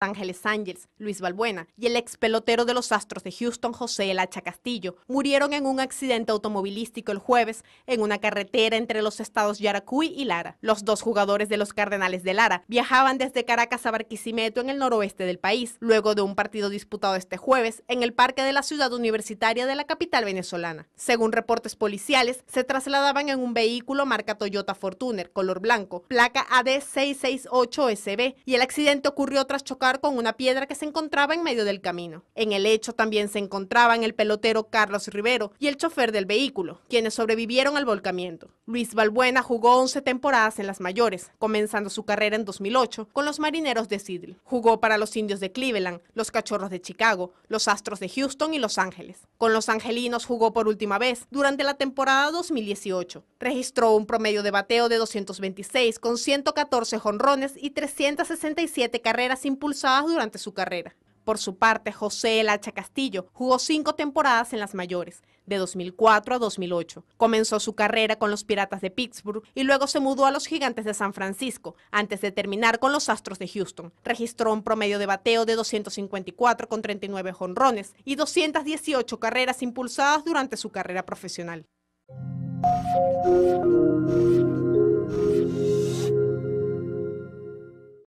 Ángeles Ángels, Luis Balbuena y el ex pelotero de los Astros de Houston, José Hacha Castillo, murieron en un accidente automovilístico el jueves en una carretera entre los estados Yaracuy y Lara. Los dos jugadores de los Cardenales de Lara viajaban desde Caracas a Barquisimeto en el noroeste del país, luego de un partido disputado este jueves en el parque de la ciudad universitaria de la capital venezolana. Según reportes policiales, se trasladaban en un vehículo marca Toyota Fortuner, color blanco, placa AD668SB, y el accidente ocurrió tras chocar con una piedra que se encontraba en medio del camino. En el hecho también se encontraban el pelotero Carlos Rivero y el chofer del vehículo, quienes sobrevivieron al volcamiento. Luis Balbuena jugó 11 temporadas en las mayores, comenzando su carrera en 2008 con los marineros de Seattle. Jugó para los indios de Cleveland, los cachorros de Chicago, los astros de Houston y Los Ángeles. Con los angelinos jugó por última vez durante la temporada 2018. Registró un promedio de bateo de 226 con 114 jonrones y 367 carreras impulsadas durante su carrera. Por su parte, José El Castillo jugó cinco temporadas en las mayores, de 2004 a 2008. Comenzó su carrera con los Piratas de Pittsburgh y luego se mudó a los Gigantes de San Francisco, antes de terminar con los Astros de Houston. Registró un promedio de bateo de 254 con 39 jonrones y 218 carreras impulsadas durante su carrera profesional.